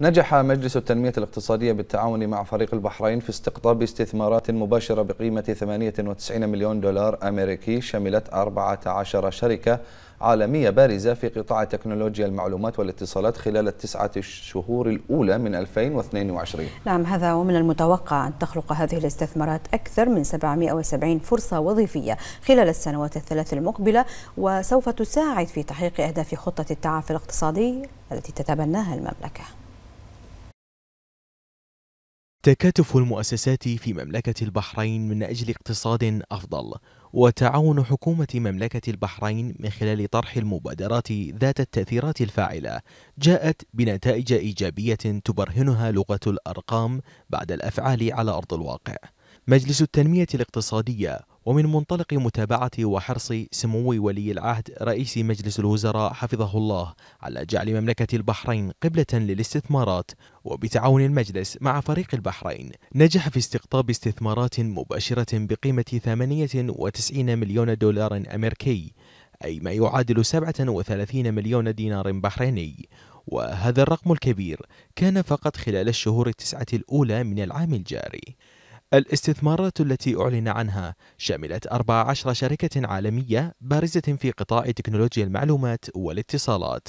نجح مجلس التنمية الاقتصادية بالتعاون مع فريق البحرين في استقطاب استثمارات مباشرة بقيمة 98 مليون دولار أمريكي شملت 14 شركة عالمية بارزة في قطاع تكنولوجيا المعلومات والاتصالات خلال التسعة الشهور الأولى من 2022 نعم هذا ومن المتوقع أن تخلق هذه الاستثمارات أكثر من 770 فرصة وظيفية خلال السنوات الثلاث المقبلة وسوف تساعد في تحقيق أهداف خطة التعافي الاقتصادي التي تتبناها المملكة تكاتف المؤسسات في مملكة البحرين من أجل اقتصاد أفضل وتعاون حكومة مملكة البحرين من خلال طرح المبادرات ذات التأثيرات الفاعلة جاءت بنتائج إيجابية تبرهنها لغة الأرقام بعد الأفعال على أرض الواقع مجلس التنمية الاقتصادية ومن منطلق متابعة وحرص سمو ولي العهد رئيس مجلس الوزراء حفظه الله على جعل مملكة البحرين قبلة للاستثمارات وبتعاون المجلس مع فريق البحرين نجح في استقطاب استثمارات مباشرة بقيمة 98 مليون دولار أمريكي أي ما يعادل 37 مليون دينار بحريني وهذا الرقم الكبير كان فقط خلال الشهور التسعة الأولى من العام الجاري الاستثمارات التي أعلن عنها شملت 14 شركة عالمية بارزة في قطاع تكنولوجيا المعلومات والاتصالات.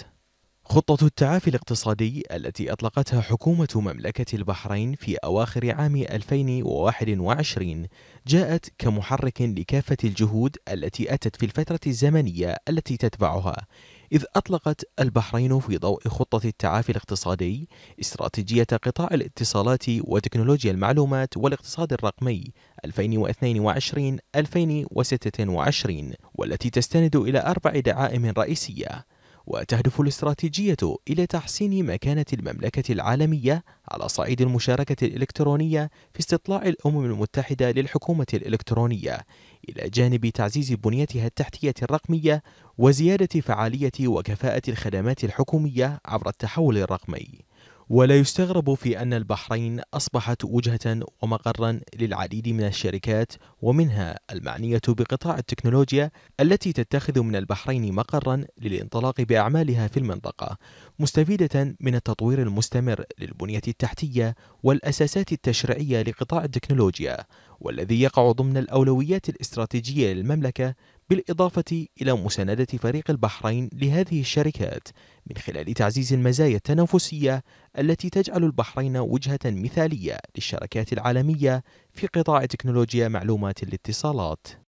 خطة التعافي الاقتصادي التي أطلقتها حكومة مملكة البحرين في أواخر عام 2021 جاءت كمحرك لكافة الجهود التي أتت في الفترة الزمنية التي تتبعها إذ أطلقت البحرين في ضوء خطة التعافي الاقتصادي استراتيجية قطاع الاتصالات وتكنولوجيا المعلومات والاقتصاد الرقمي 2022-2026 والتي تستند إلى أربع دعائم رئيسية وتهدف الاستراتيجية إلى تحسين مكانة المملكة العالمية على صعيد المشاركة الإلكترونية في استطلاع الأمم المتحدة للحكومة الإلكترونية، إلى جانب تعزيز بنيتها التحتية الرقمية وزيادة فعالية وكفاءة الخدمات الحكومية عبر التحول الرقمي. ولا يستغرب في أن البحرين أصبحت وجهة ومقرا للعديد من الشركات ومنها المعنية بقطاع التكنولوجيا التي تتخذ من البحرين مقرا للانطلاق بأعمالها في المنطقة مستفيدة من التطوير المستمر للبنية التحتية والأساسات التشريعية لقطاع التكنولوجيا والذي يقع ضمن الأولويات الاستراتيجية للمملكة بالإضافة إلى مساندة فريق البحرين لهذه الشركات من خلال تعزيز المزايا التنافسية التي تجعل البحرين وجهة مثالية للشركات العالمية في قطاع تكنولوجيا معلومات الاتصالات